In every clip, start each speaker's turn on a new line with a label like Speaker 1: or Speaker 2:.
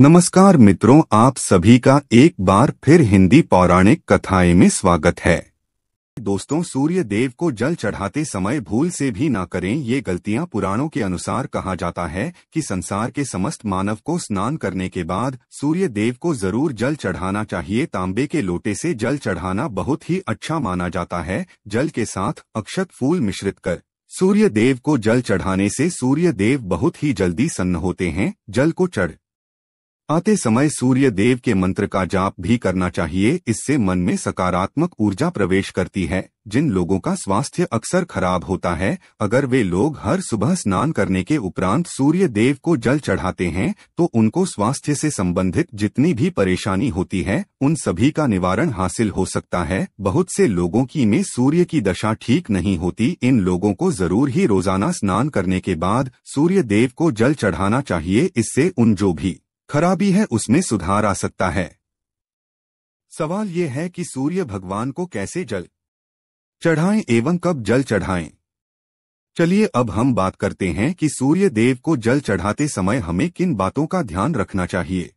Speaker 1: नमस्कार मित्रों आप सभी का एक बार फिर हिंदी पौराणिक कथाएं में स्वागत है दोस्तों सूर्य देव को जल चढ़ाते समय भूल से भी ना करें ये गलतियां पुराणों के अनुसार कहा जाता है कि संसार के समस्त मानव को स्नान करने के बाद सूर्य देव को जरूर जल चढ़ाना चाहिए तांबे के लोटे से जल चढ़ाना बहुत ही अच्छा माना जाता है जल के साथ अक्षत फूल मिश्रित कर सूर्य देव को जल चढ़ाने से सूर्य देव बहुत ही जल्दी सन्न होते हैं जल को चढ़ आते समय सूर्य देव के मंत्र का जाप भी करना चाहिए इससे मन में सकारात्मक ऊर्जा प्रवेश करती है जिन लोगों का स्वास्थ्य अक्सर खराब होता है अगर वे लोग हर सुबह स्नान करने के उपरांत सूर्य देव को जल चढ़ाते हैं तो उनको स्वास्थ्य से संबंधित जितनी भी परेशानी होती है उन सभी का निवारण हासिल हो सकता है बहुत से लोगों की में सूर्य की दशा ठीक नहीं होती इन लोगों को जरूर ही रोजाना स्नान करने के बाद सूर्य देव को जल चढ़ाना चाहिए इससे उन जो भी खराबी है उसमें सुधार आ सकता है सवाल यह है कि सूर्य भगवान को कैसे जल चढ़ाएं एवं कब जल चढ़ाएं चलिए अब हम बात करते हैं कि सूर्य देव को जल चढ़ाते समय हमें किन बातों का ध्यान रखना चाहिए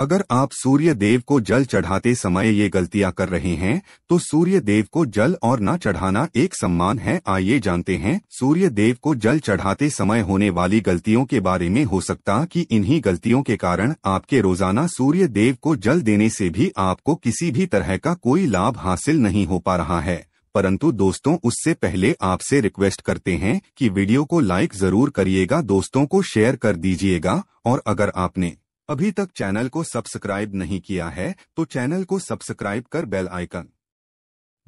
Speaker 1: अगर आप सूर्य देव को जल चढ़ाते समय ये गलतियां कर रहे हैं तो सूर्य देव को जल और न चढ़ाना एक सम्मान है आइए जानते हैं सूर्य देव को जल चढ़ाते समय होने वाली गलतियों के बारे में हो सकता कि इन्हीं गलतियों के कारण आपके रोजाना सूर्य देव को जल देने से भी आपको किसी भी तरह का कोई लाभ हासिल नहीं हो पा रहा है परंतु दोस्तों उससे पहले आपसे रिक्वेस्ट करते हैं कि वीडियो को लाइक जरूर करिएगा दोस्तों को शेयर कर दीजिएगा और अगर आपने अभी तक चैनल को सब्सक्राइब नहीं किया है तो चैनल को सब्सक्राइब कर बेल आइकन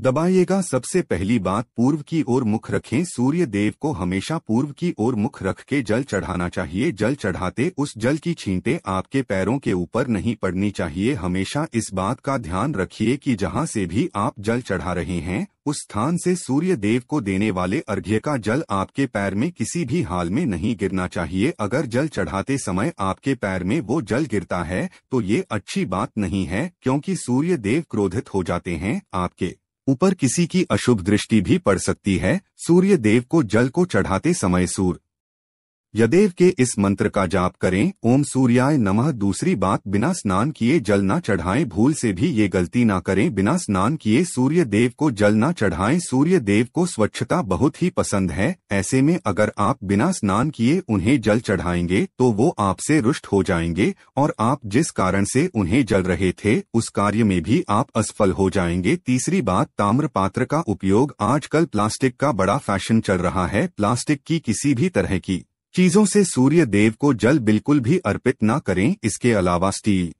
Speaker 1: दबाइएगा सबसे पहली बात पूर्व की ओर मुख रखें सूर्य देव को हमेशा पूर्व की ओर मुख रख के जल चढ़ाना चाहिए जल चढ़ाते उस जल की छींटे आपके पैरों के ऊपर नहीं पड़नी चाहिए हमेशा इस बात का ध्यान रखिए कि जहां से भी आप जल चढ़ा रहे हैं उस स्थान से सूर्य देव को देने वाले अर्घ्य का जल आपके पैर में किसी भी हाल में नहीं गिरना चाहिए अगर जल चढ़ाते समय आपके पैर में वो जल गिरता है तो ये अच्छी बात नहीं है क्योंकि सूर्य देव क्रोधित हो जाते हैं आपके ऊपर किसी की अशुभ दृष्टि भी पड़ सकती है सूर्य देव को जल को चढ़ाते समय सूर्य यदेव के इस मंत्र का जाप करें ओम सूर्याय नमः दूसरी बात बिना स्नान किए जल ना चढ़ाएं भूल से भी ये गलती ना करें बिना स्नान किए सूर्य देव को जल ना चढ़ाएं सूर्य देव को स्वच्छता बहुत ही पसंद है ऐसे में अगर आप बिना स्नान किए उन्हें जल चढ़ाएंगे तो वो आपसे रुष्ट हो जाएंगे और आप जिस कारण से उन्हें जल रहे थे उस कार्य में भी आप असफल हो जाएंगे तीसरी बात ताम्र पात्र का उपयोग आजकल प्लास्टिक का बड़ा फैशन चल रहा है प्लास्टिक की किसी भी तरह की चीजों से सूर्य देव को जल बिल्कुल भी अर्पित न करें इसके अलावा स्टील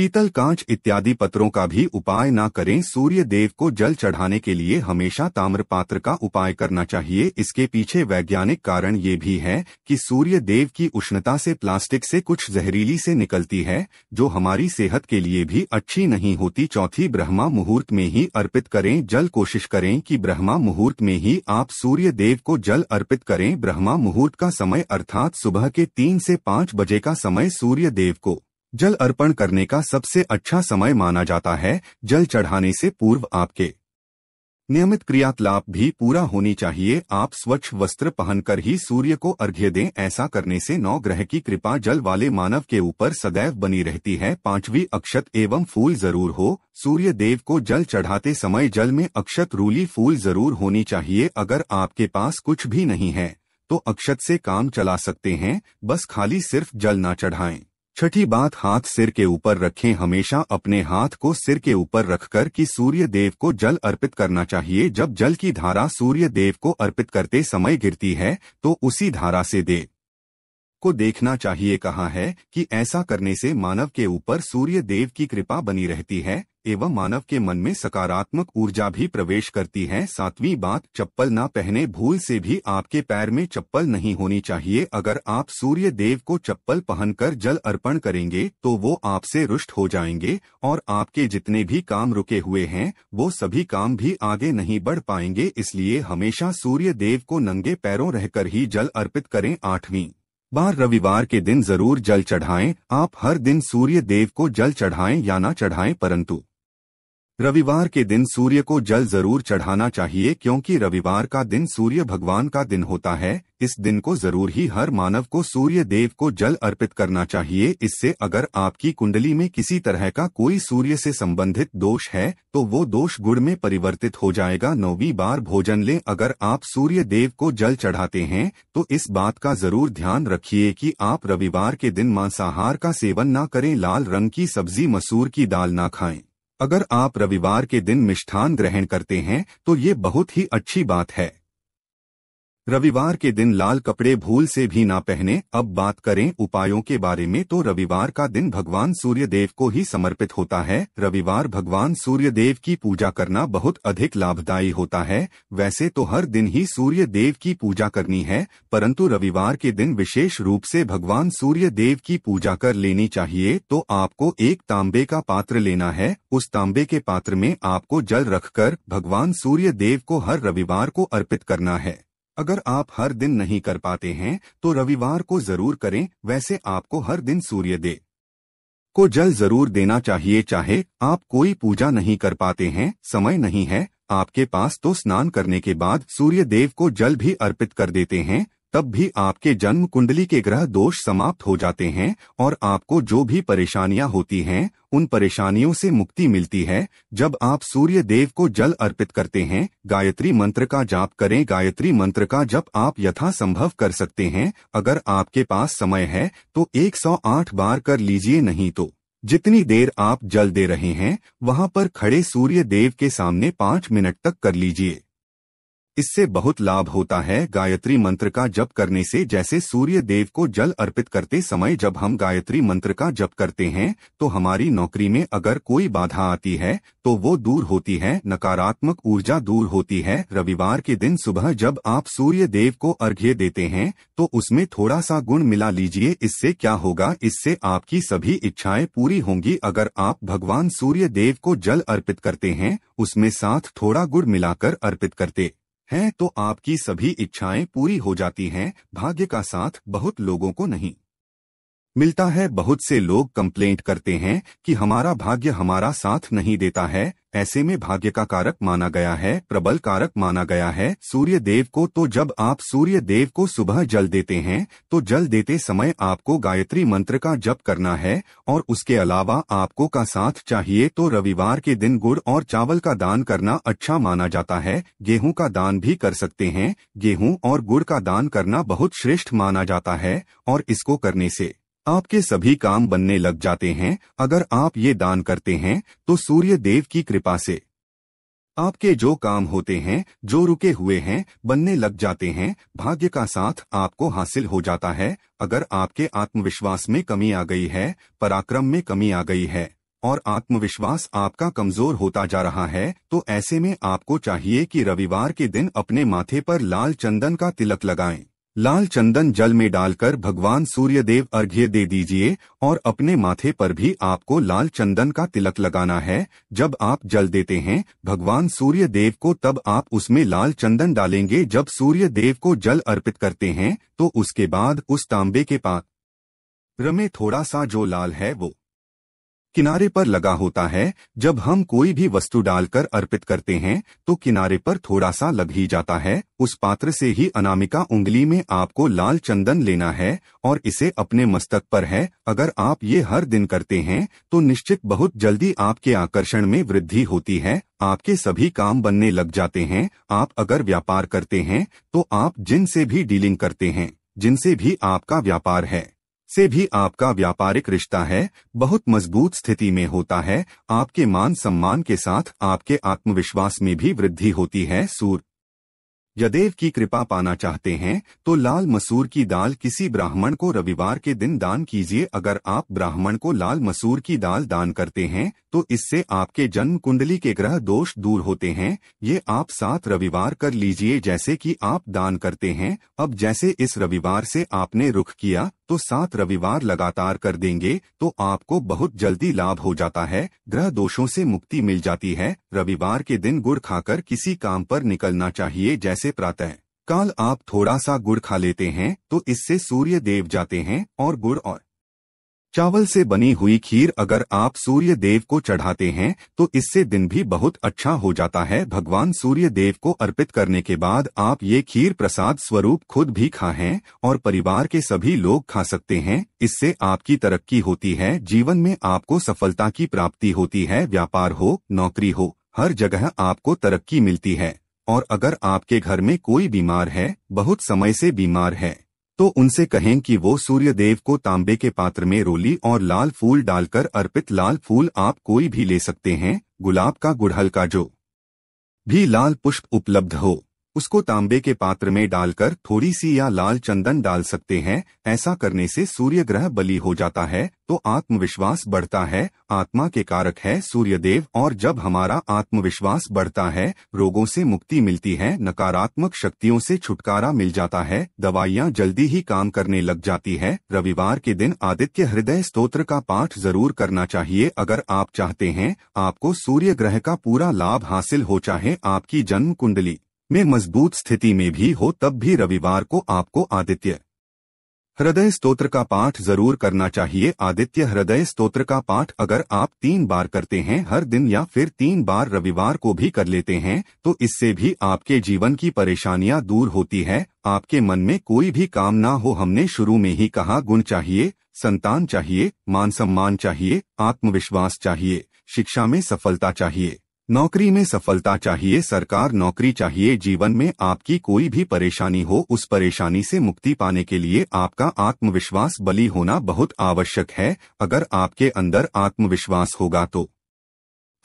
Speaker 1: पीतल कांच इत्यादि पत्रों का भी उपाय ना करें सूर्य देव को जल चढ़ाने के लिए हमेशा ताम्र पात्र का उपाय करना चाहिए इसके पीछे वैज्ञानिक कारण ये भी है कि सूर्य देव की उष्णता से प्लास्टिक से कुछ जहरीली से निकलती है जो हमारी सेहत के लिए भी अच्छी नहीं होती चौथी ब्रह्मा मुहूर्त में ही अर्पित करें जल कोशिश करें कि ब्रह्मा मुहूर्त में ही आप सूर्य देव को जल अर्पित करें ब्रह्मा मुहूर्त का समय अर्थात सुबह के तीन से पाँच बजे का समय सूर्य देव को जल अर्पण करने का सबसे अच्छा समय माना जाता है जल चढ़ाने से पूर्व आपके नियमित क्रियाकलाप भी पूरा होनी चाहिए आप स्वच्छ वस्त्र पहनकर ही सूर्य को अर्घ्य दें ऐसा करने से नौ ग्रह की कृपा जल वाले मानव के ऊपर सदैव बनी रहती है पांचवी अक्षत एवं फूल जरूर हो सूर्य देव को जल चढ़ाते समय जल में अक्षत रूली फूल जरूर होनी चाहिए अगर आपके पास कुछ भी नहीं है तो अक्षत से काम चला सकते हैं बस खाली सिर्फ जल न चढ़ाएं छठी बात हाथ सिर के ऊपर रखें हमेशा अपने हाथ को सिर के ऊपर रखकर कि सूर्य देव को जल अर्पित करना चाहिए जब जल की धारा सूर्य देव को अर्पित करते समय गिरती है तो उसी धारा से दे को देखना चाहिए कहा है कि ऐसा करने से मानव के ऊपर सूर्य देव की कृपा बनी रहती है एवं मानव के मन में सकारात्मक ऊर्जा भी प्रवेश करती है सातवीं बात चप्पल ना पहने भूल से भी आपके पैर में चप्पल नहीं होनी चाहिए अगर आप सूर्य देव को चप्पल पहनकर जल अर्पण करेंगे तो वो आपसे रुष्ट हो जाएंगे और आपके जितने भी काम रुके हुए हैं वो सभी काम भी आगे नहीं बढ़ पाएंगे इसलिए हमेशा सूर्य देव को नंगे पैरों रहकर ही जल अर्पित करें आठवीं बार रविवार के दिन जरूर जल चढ़ाएं आप हर दिन सूर्य देव को जल चढ़ाएं या ना चढ़ाएं परंतु रविवार के दिन सूर्य को जल जरूर चढ़ाना चाहिए क्योंकि रविवार का दिन सूर्य भगवान का दिन होता है इस दिन को जरूर ही हर मानव को सूर्य देव को जल अर्पित करना चाहिए इससे अगर आपकी कुंडली में किसी तरह का कोई सूर्य से संबंधित दोष है तो वो दोष गुड़ में परिवर्तित हो जाएगा नौवीं बार भोजन लें अगर आप सूर्य देव को जल चढ़ाते हैं तो इस बात का जरूर ध्यान रखिए कि आप रविवार के दिन मांसाहार का सेवन न करें लाल रंग की सब्जी मसूर की दाल न खाएं अगर आप रविवार के दिन मिष्ठान ग्रहण करते हैं तो ये बहुत ही अच्छी बात है रविवार के दिन लाल कपड़े भूल से भी ना पहने अब बात करें उपायों के बारे में तो रविवार का दिन भगवान सूर्य देव को ही समर्पित होता है रविवार भगवान सूर्य देव की पूजा करना बहुत अधिक लाभदायी होता है वैसे तो हर दिन ही सूर्य देव की पूजा करनी है परंतु रविवार के दिन विशेष रूप से भगवान सूर्य देव की पूजा कर लेनी चाहिए तो आपको एक तांबे का पात्र लेना है उस तांबे के पात्र में आपको जल रखकर भगवान सूर्य देव को हर रविवार को अर्पित करना है अगर आप हर दिन नहीं कर पाते हैं तो रविवार को जरूर करें वैसे आपको हर दिन सूर्य दे को जल जरूर देना चाहिए चाहे आप कोई पूजा नहीं कर पाते हैं समय नहीं है आपके पास तो स्नान करने के बाद सूर्य देव को जल भी अर्पित कर देते हैं तब भी आपके जन्म कुंडली के ग्रह दोष समाप्त हो जाते हैं और आपको जो भी परेशानियां होती हैं उन परेशानियों से मुक्ति मिलती है जब आप सूर्य देव को जल अर्पित करते हैं गायत्री मंत्र का जाप करें गायत्री मंत्र का जब आप यथा संभव कर सकते हैं अगर आपके पास समय है तो 108 बार कर लीजिए नहीं तो जितनी देर आप जल दे रहे हैं वहाँ पर खड़े सूर्य देव के सामने पाँच मिनट तक कर लीजिए इससे बहुत लाभ होता है गायत्री मंत्र का जप करने से जैसे सूर्य देव को जल अर्पित करते समय जब हम गायत्री मंत्र का जप करते हैं तो हमारी नौकरी में अगर कोई बाधा आती है तो वो दूर होती है नकारात्मक ऊर्जा दूर होती है रविवार के दिन सुबह जब आप सूर्य देव को अर्घ्य देते हैं तो उसमें थोड़ा सा गुण मिला लीजिए इससे क्या होगा इससे आपकी सभी इच्छाएं पूरी होंगी अगर आप भगवान सूर्य देव को जल अर्पित करते हैं उसमें साथ थोड़ा गुड़ मिलाकर अर्पित करते हैं तो आपकी सभी इच्छाएं पूरी हो जाती हैं भाग्य का साथ बहुत लोगों को नहीं मिलता है बहुत से लोग कंप्लेंट करते हैं कि हमारा भाग्य हमारा साथ नहीं देता है ऐसे में भाग्य का कारक माना गया है प्रबल कारक माना गया है सूर्य देव को तो जब आप सूर्य देव को सुबह जल देते हैं तो जल देते समय आपको गायत्री मंत्र का जप करना है और उसके अलावा आपको का साथ चाहिए तो रविवार के दिन गुड़ और चावल का दान करना अच्छा माना जाता है गेहूं का दान भी कर सकते हैं गेहूं और गुड़ का दान करना बहुत श्रेष्ठ माना जाता है और इसको करने ऐसी आपके सभी काम बनने लग जाते हैं अगर आप ये दान करते हैं तो सूर्य देव की कृपा से आपके जो काम होते हैं जो रुके हुए हैं बनने लग जाते हैं भाग्य का साथ आपको हासिल हो जाता है अगर आपके आत्मविश्वास में कमी आ गई है पराक्रम में कमी आ गई है और आत्मविश्वास आपका कमजोर होता जा रहा है तो ऐसे में आपको चाहिए कि रविवार के दिन अपने माथे पर लाल चंदन का तिलक लगाएं लाल चंदन जल में डालकर भगवान सूर्यदेव अर्घ्य दे दीजिए और अपने माथे पर भी आपको लाल चंदन का तिलक लगाना है जब आप जल देते हैं भगवान सूर्यदेव को तब आप उसमें लाल चंदन डालेंगे जब सूर्यदेव को जल अर्पित करते हैं तो उसके बाद उस तांबे के पास रमे थोड़ा सा जो लाल है वो किनारे पर लगा होता है जब हम कोई भी वस्तु डालकर अर्पित करते हैं तो किनारे पर थोड़ा सा लग ही जाता है उस पात्र से ही अनामिका उंगली में आपको लाल चंदन लेना है और इसे अपने मस्तक पर है अगर आप ये हर दिन करते हैं तो निश्चित बहुत जल्दी आपके आकर्षण में वृद्धि होती है आपके सभी काम बनने लग जाते हैं आप अगर व्यापार करते हैं तो आप जिनसे भी डीलिंग करते हैं जिनसे भी आपका व्यापार है से भी आपका व्यापारिक रिश्ता है बहुत मजबूत स्थिति में होता है आपके मान सम्मान के साथ आपके आत्मविश्वास में भी वृद्धि होती है सूर्य यदेव की कृपा पाना चाहते हैं तो लाल मसूर की दाल किसी ब्राह्मण को रविवार के दिन दान कीजिए अगर आप ब्राह्मण को लाल मसूर की दाल दान करते हैं तो इससे आपके जन्म कुंडली के ग्रह दोष दूर होते हैं ये आप सात रविवार कर लीजिए जैसे कि आप दान करते हैं अब जैसे इस रविवार से आपने रुख किया तो सात रविवार लगातार कर देंगे तो आपको बहुत जल्दी लाभ हो जाता है ग्रह दोषों से मुक्ति मिल जाती है रविवार के दिन गुड़ खाकर किसी काम पर निकलना चाहिए जैसे प्रातः काल आप थोड़ा सा गुड़ खा लेते हैं तो इससे सूर्य देव जाते हैं और गुड़ और चावल से बनी हुई खीर अगर आप सूर्य देव को चढ़ाते हैं तो इससे दिन भी बहुत अच्छा हो जाता है भगवान सूर्य देव को अर्पित करने के बाद आप ये खीर प्रसाद स्वरूप खुद भी खाएं और परिवार के सभी लोग खा सकते हैं इससे आपकी तरक्की होती है जीवन में आपको सफलता की प्राप्ति होती है व्यापार हो नौकरी हो हर जगह आपको तरक्की मिलती है और अगर आपके घर में कोई बीमार है बहुत समय से बीमार है तो उनसे कहें कि वो सूर्य देव को तांबे के पात्र में रोली और लाल फूल डालकर अर्पित लाल फूल आप कोई भी ले सकते हैं गुलाब का गुड़हल का जो भी लाल पुष्प उपलब्ध हो उसको तांबे के पात्र में डालकर थोड़ी सी या लाल चंदन डाल सकते हैं ऐसा करने से सूर्य ग्रह बली हो जाता है तो आत्मविश्वास बढ़ता है आत्मा के कारक है सूर्यदेव और जब हमारा आत्मविश्वास बढ़ता है रोगों से मुक्ति मिलती है नकारात्मक शक्तियों से छुटकारा मिल जाता है दवाइयाँ जल्दी ही काम करने लग जाती है रविवार के दिन आदित्य हृदय स्त्रोत्र का पाठ जरूर करना चाहिए अगर आप चाहते हैं आपको सूर्य ग्रह का पूरा लाभ हासिल हो चाहे आपकी जन्म कुंडली में मजबूत स्थिति में भी हो तब भी रविवार को आपको आदित्य हृदय स्तोत्र का पाठ जरूर करना चाहिए आदित्य हृदय स्तोत्र का पाठ अगर आप तीन बार करते हैं हर दिन या फिर तीन बार रविवार को भी कर लेते हैं तो इससे भी आपके जीवन की परेशानियां दूर होती है आपके मन में कोई भी काम ना हो हमने शुरू में ही कहा गुण चाहिए संतान चाहिए मान सम्मान चाहिए आत्मविश्वास चाहिए शिक्षा में सफलता चाहिए नौकरी में सफलता चाहिए सरकार नौकरी चाहिए जीवन में आपकी कोई भी परेशानी हो उस परेशानी से मुक्ति पाने के लिए आपका आत्मविश्वास बली होना बहुत आवश्यक है अगर आपके अंदर आत्मविश्वास होगा तो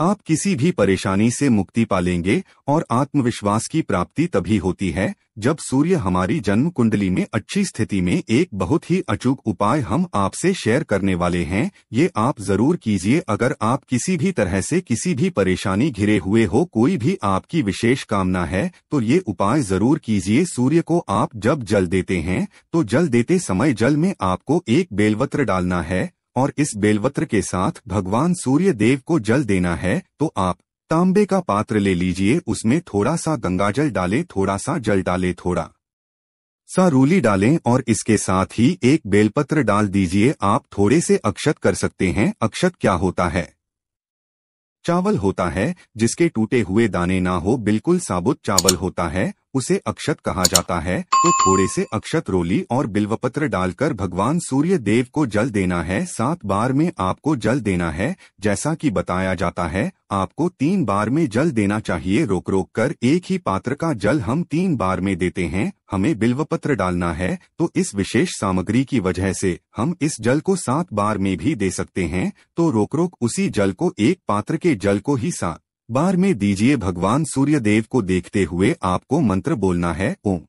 Speaker 1: आप किसी भी परेशानी से मुक्ति पालेंगे और आत्मविश्वास की प्राप्ति तभी होती है जब सूर्य हमारी जन्म कुंडली में अच्छी स्थिति में एक बहुत ही अचूक उपाय हम आपसे शेयर करने वाले हैं ये आप जरूर कीजिए अगर आप किसी भी तरह से किसी भी परेशानी घिरे हुए हो कोई भी आपकी विशेष कामना है तो ये उपाय जरूर कीजिए सूर्य को आप जब जल देते हैं तो जल देते समय जल में आपको एक बेलवत्र डालना है और इस बेलवत्र के साथ भगवान सूर्य देव को जल देना है तो आप तांबे का पात्र ले लीजिए उसमें थोड़ा सा गंगाजल डालें थोड़ा सा जल डालें थोड़ा सा रूली डालें और इसके साथ ही एक बेलपत्र डाल दीजिए आप थोड़े से अक्षत कर सकते हैं अक्षत क्या होता है चावल होता है जिसके टूटे हुए दाने ना हो बिल्कुल साबुत चावल होता है उसे अक्षत कहा जाता है तो थोड़े से अक्षत रोली और बिल्वपत्र डालकर भगवान सूर्य देव को जल देना है सात बार में आपको जल देना है जैसा कि बताया जाता है आपको तीन बार में जल देना चाहिए रोक रोक कर एक ही पात्र का जल हम तीन बार में देते हैं हमें बिल्वपत्र डालना है तो इस विशेष सामग्री की वजह से हम इस जल को सात बार में भी दे सकते हैं तो रोक रोक उसी जल को एक पात्र के जल को ही सात बार में दीजिए भगवान सूर्य देव को देखते हुए आपको मंत्र बोलना है ओम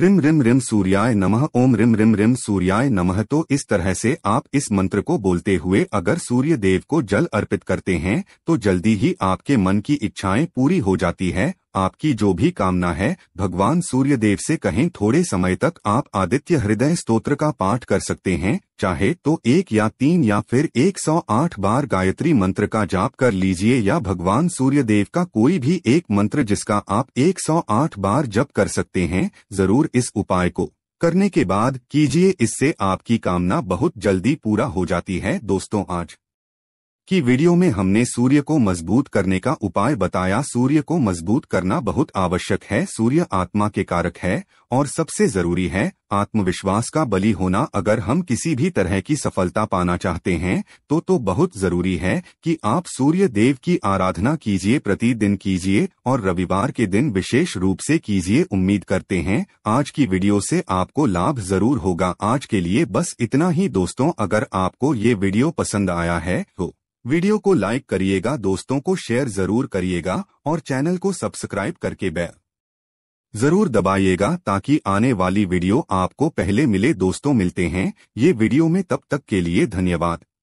Speaker 1: रिम रिम रिम सूर्याय नमः ओम रिम रिम रिम सूर्याय नमः तो इस तरह से आप इस मंत्र को बोलते हुए अगर सूर्य देव को जल अर्पित करते हैं तो जल्दी ही आपके मन की इच्छाएं पूरी हो जाती है आपकी जो भी कामना है भगवान सूर्य देव से कहें थोड़े समय तक आप आदित्य हृदय स्तोत्र का पाठ कर सकते हैं चाहे तो एक या तीन या फिर 108 बार गायत्री मंत्र का जाप कर लीजिए या भगवान सूर्य देव का कोई भी एक मंत्र जिसका आप 108 बार जप कर सकते हैं जरूर इस उपाय को करने के बाद कीजिए इससे आपकी कामना बहुत जल्दी पूरा हो जाती है दोस्तों आज की वीडियो में हमने सूर्य को मजबूत करने का उपाय बताया सूर्य को मजबूत करना बहुत आवश्यक है सूर्य आत्मा के कारक है और सबसे जरूरी है आत्मविश्वास का बलि होना अगर हम किसी भी तरह की सफलता पाना चाहते हैं तो तो बहुत जरूरी है कि आप सूर्य देव की आराधना कीजिए प्रतिदिन कीजिए और रविवार के दिन विशेष रूप से कीजिए उम्मीद करते हैं आज की वीडियो से आपको लाभ जरूर होगा आज के लिए बस इतना ही दोस्तों अगर आपको ये वीडियो पसंद आया है तो वीडियो को लाइक करिएगा दोस्तों को शेयर जरूर करिएगा और चैनल को सब्सक्राइब करके बैल जरूर दबाइएगा ताकि आने वाली वीडियो आपको पहले मिले दोस्तों मिलते हैं ये वीडियो में तब तक के लिए धन्यवाद